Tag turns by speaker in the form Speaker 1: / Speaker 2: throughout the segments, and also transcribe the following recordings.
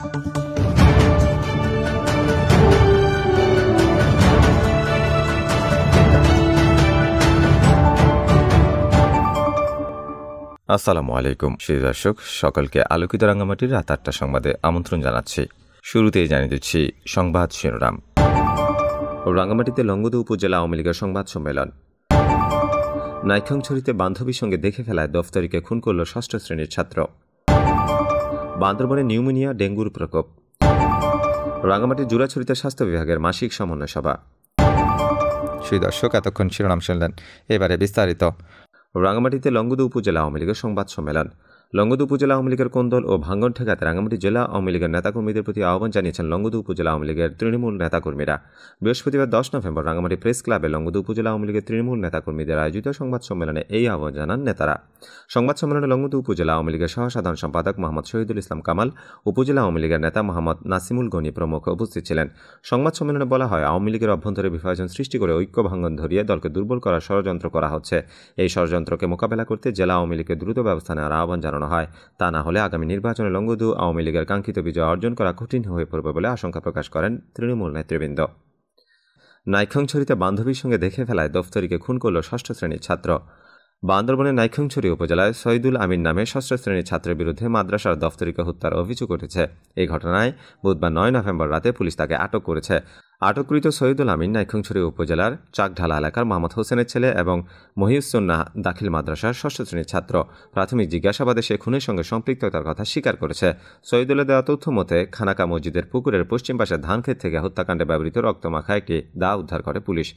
Speaker 1: আসসালামু আলাইকুম শ্রী দর্শক সকলকে আলোকিত রাঙ্গামাটির রাত আটটা সংবাদে আমন্ত্রণ জানাচ্ছি শুরুতেই জানিয়ে দিচ্ছি সংবাদ শিরোনাম রাঙ্গামাটিতে লঙ্গদু উপজেলা আওয়ামী লীগের সংবাদ সম্মেলন নাইখংছড়িতে বান্ধবীর সঙ্গে দেখে ফেলায় দফতরিকে খুন করল ষষ্ঠ শ্রেণীর ছাত্র বান্দরবনে নিউমোনিয়া ডেঙ্গুর প্রকোপ রাঙামাটি জুরাছড়িতে স্বাস্থ্য বিভাগের মাসিক সমন্বয় সভা সেই দর্শক এতক্ষণ শিরোনাম শুনলেন এবারে বিস্তারিত রাঙামাটিতে লঙ্গুদু উপজেলা আওয়ামী লীগের সংবাদ সম্মেলন লঙ্গদু উপজেলা আওয়ামী লীগের কোন্দল ও ভাঙ্গন ঠেকাতে রাঙ্গামাটি জেলা আওয়ামী লীগের নেতাকর্মীদের প্রতি আহ্বান জানিয়েছেন লঙ্গদু উপজেলা আওয়ামী লীগের তৃণমূল নেতাকর্মীরা বৃহস্পতিবার দশ নভেম্বর রাঙ্গামাটি প্রেস ক্লাবে লঙ্গদু উপজেলা আওয়ামী লীগের তৃণমূল নেতাকর্মীদের আয়োজিত সংবাদ সম্মেলনে এই আহ্বান জানান নেতারা সংবাদ সম্মেলনে লঙ্গদু উপজেলা আওয়ামী লীগের সহসাধারণ সম্পাদক মোহাম্মদ শহীদুল ইসলাম কামাল উপজেলা আওয়ামী লীগের নেতা মোহাম্মদ নাসিমুল গনি প্রমুখ উপস্থিত ছিলেন সংবাদ সম্মেলনে বলা হয় আওয়ামী লীগের অভ্যন্তরে বিভাজন সৃষ্টি করে ঐক্য ভাঙ্গন ধরিয়ে দলকে দুর্বল করার ষড়যন্ত্র করা হচ্ছে এই ষড়যন্ত্রকে মোকাবেলা করতে জেলা আওয়ামী লীগের দ্রুত ব্যবস্থা নেওয়ার আহ্বান জানান বাড়ানো হয় তা না হলে আগামী নির্বাচনে লঙ্গদু আওয়ামী লীগের কাঙ্ক্ষিত বিজয় অর্জন করা কঠিন হয়ে পড়বে বলে আশঙ্কা প্রকাশ করেন তৃণমূল নেতৃবৃন্দ নাইক্ষংছড়িতে বান্ধবীর সঙ্গে দেখে ফেলায় দফতরিকে খুন করল ষষ্ঠ শ্রেণীর ছাত্র বান্দরবনের নাইক্ষংছড়ি উপজেলায় সৈদুল আমিন নামে ষষ্ঠ শ্রেণীর ছাত্রের বিরুদ্ধে মাদ্রাসার দফতরিকে হত্যার অভিযোগ উঠেছে এই ঘটনায় বুধবার নয় নভেম্বর রাতে পুলিশ তাকে আটক করেছে আটককৃত সৈয়দুল আমিন নাইখংছড়ি উপজেলার চাকঢালা এলাকার মোহাম্মদ হোসেনের ছেলে এবং মহিউসুন্নাহ দাখিল মাদ্রাসার ষষ্ঠ শ্রেণীর ছাত্র প্রাথমিক জিজ্ঞাসাবাদে সে খুনের সঙ্গে সম্পৃক্ততার কথা স্বীকার করেছে সৈয়দুলের দেওয়া তথ্য মতে খানাকা মসজিদের পুকুরের পশ্চিম পাশে ধানক্ষেত থেকে হত্যাকাণ্ডে ব্যবহৃত রক্তমাখা একটি দা উদ্ধার করে পুলিশ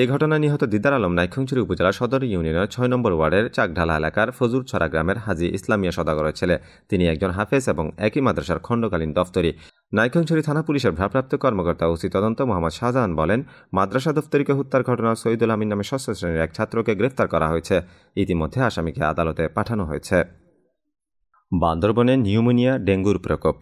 Speaker 1: এই ঘটনায় নিহত দিদার আলম নাইখংছড়ি উপজেলা সদর ইউনিয়নের ছয় নম্বর ওয়ার্ডের চাকঢালা এলাকার ফজুরছড়া গ্রামের হাজি ইসলামিয়া সদাগরের ছেলে তিনি একজন হাফেজ এবং একই মাদ্রাসার খণ্ডকালীন দফতরি নাইকংছড়ি থানা পুলিশের ভারপ্রাপ্ত কর্মকর্তা ওসি তদন্ত মোহাম্মদ শাহজাহান বলেন মাদ্রাসা দফতরিকে হত্যার ঘটনায় সৈয়দুল আমিন নামে ষষ্ঠ শ্রেণীর এক ছাত্রকে গ্রেফতার করা হয়েছে ইতিমধ্যে আসামিকে আদালতে পাঠানো হয়েছে বান্দরবনে নিউমোনিয়া ডেঙ্গুর প্রকোপ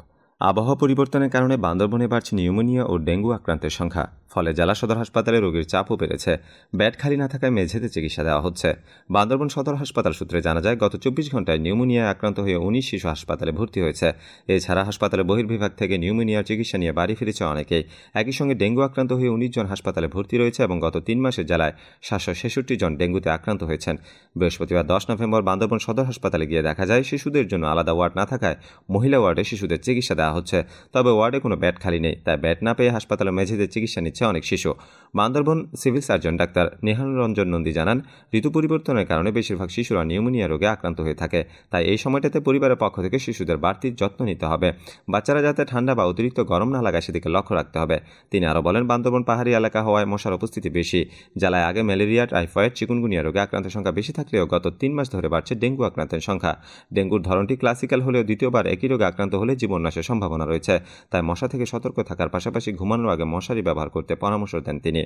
Speaker 1: আবহাওয়া পরিবর্তনের কারণে বান্দরবনে বাড়ছে নিউমোনিয়া ও ডেঙ্গু আক্রান্তের সংখ্যা ফলে জেলা সদর হাসপাতালে রোগীর চাপও বেড়েছে বেড খালি না থাকায় মেঝেতে চিকিৎসা দেওয়া হচ্ছে বান্দরবন সদর হাসপাতাল সূত্রে জানা যায় গত চব্বিশ ঘন্টায় নিউমোনিয়ায় আক্রান্ত হয়ে উনিশ শিশু হাসপাতালে ভর্তি হয়েছে এছাড়া হাসপাতালে বহির্বিভাগ থেকে নিউমোনিয়ার চিকিৎসা নিয়ে বাড়ি ফিরেছে অনেকেই একই সঙ্গে ডেঙ্গু আক্রান্ত হয়ে উনিশ জন হাসপাতালে ভর্তি রয়েছে এবং গত তিন মাসে জেলায় সাতশো ছেষট্টি জন ডেঙ্গুতে আক্রান্ত হয়েছেন বৃহস্পতিবার দশ নভেম্বর বান্দরবন সদর হাসপাতালে গিয়ে দেখা যায় শিশুদের জন্য আলাদা ওয়ার্ড না থাকায় মহিলা ওয়ার্ডে শিশুদের চিকিৎসা দেওয়া হচ্ছে তবে ওয়ার্ডে কোনো বেড খালি নেই তাই ব্যাড না পেয়ে হাসপাতালে মেঝেতে চিকিৎসা নিচ্ছে হচ্ছে অনেক শিশু Bandarban civil surgeon doctor Nehan Ranjan Nandi জানান ঋতু পরিবর্তনের কারণে বেশিরভাগ শিশুরা নিউমোনিয়া রোগে আক্রান্ত হয়ে থাকে তাই এই সময়টাতে পরিবারের পক্ষ থেকে শিশুদের বাড়তি যত্ন নিতে হবে বাচ্চারা যাতে ঠান্ডা বা অতিরিক্ত গরম না লাগায় সেদিকে লক্ষ্য রাখতে হবে তিনি আরও বলেন বান্দরবন পাহাড়ি এলাকা হওয়ায় মশার উপস্থিতি বেশি জেলায় আগে ম্যালেরিয়া টাইফয়েড চিকুনগুনিয়া রোগে আক্রান্তের সংখ্যা বেশি থাকলেও গত তিন মাস ধরে বাড়ছে ডেঙ্গু আক্রান্তের সংখ্যা ডেঙ্গুর ধরনটি ক্লাসিক্যাল হলেও দ্বিতীয়বার একই রোগে আক্রান্ত হলে জীবন নাশের সম্ভাবনা রয়েছে তাই মশা থেকে সতর্ক থাকার পাশাপাশি ঘুমানোর আগে মশারি ব্যবহার করতে departe, Panama și Argentina.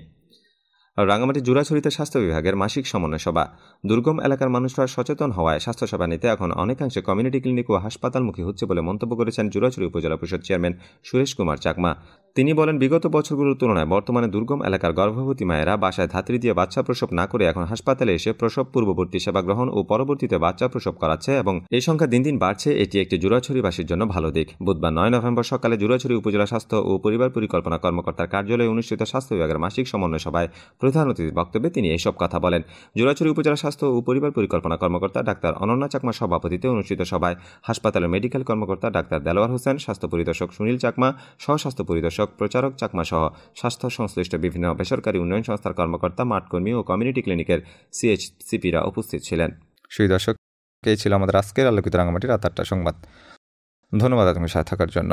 Speaker 1: Rangamati জুরাছড়িতে স্বাস্থ্য বিভাগের মাসিক সমন্বয় সভা দুর্গম এলাকার মানুষরা সচেতন হওয়ায় স্বাস্থ্যসেবা নিতে এখন অনেকাংশে কমিউনিটি ক্লিনিক ও হাসপাতালমুখী হচ্ছে বলে মন্তব্য করেছেন জুরাছড়ি উপজেলা পরিষদ চেয়ারম্যান সুরেশ কুমার চাকমা তিনি বলেন বিগত বছরগুলোর তুলনায় বর্তমানে দুর্গম এলাকার গর্ভবতী মায়েরা বাসায় ধাত্রী দিয়ে বাচ্চা প্রসব না করে এখন হাসপাতালে এসে প্রসব পূর্ববর্তী সেবা গ্রহণ ও পরবর্তীতে বাচ্চা প্রসব করাচ্ছে এবং এই সংখ্যা দিন দিন বাড়ছে এটি একটি জুরাছড়িবাসীর জন্য ভালো দিক বুধবার নয় নভেম্বর সকালে জুরাছড়ি উপজেলা স্বাস্থ্য ও পরিবার পরিকল্পনা কর্মকর্তার কার্যালয়ে অনুষ্ঠিত স্বাস্থ্য বিভাগের মাসিক সমন্বয় সভায় প্রধান অতিথির বক্তব্যে তিনি এসব কথা বলেন জোড়াছড়ি উপজেলা স্বাস্থ্য ও পরিবার পরিকল্পনা কর্মকর্তা ডাক্তার অনন্যা চাকমা সভাপতিতে অনুষ্ঠিত সভায় হাসপাতালের মেডিকেল কর্মকর্তা ডাক্তার দেলোয়ার হোসেন স্বাস্থ্য পরিদর্শক সুনীল চাকমা সহস্বাস্থ্য স্বাস্থ্য পরিদর্শক প্রচারক চাকমা সহ স্বাস্থ্য সংশ্লিষ্ট বিভিন্ন বেসরকারি উন্নয়ন সংস্থার কর্মকর্তা মাঠকর্মী ও কমিউনিটি ক্লিনিকের সিএইচসিপিরা উপস্থিত ছিলেন সেই দর্শক ছিল আমাদের আজকের আলোকিত রাঙামাটির রাত আটটা সংবাদ ধন্যবাদ আপনার সাথে থাকার জন্য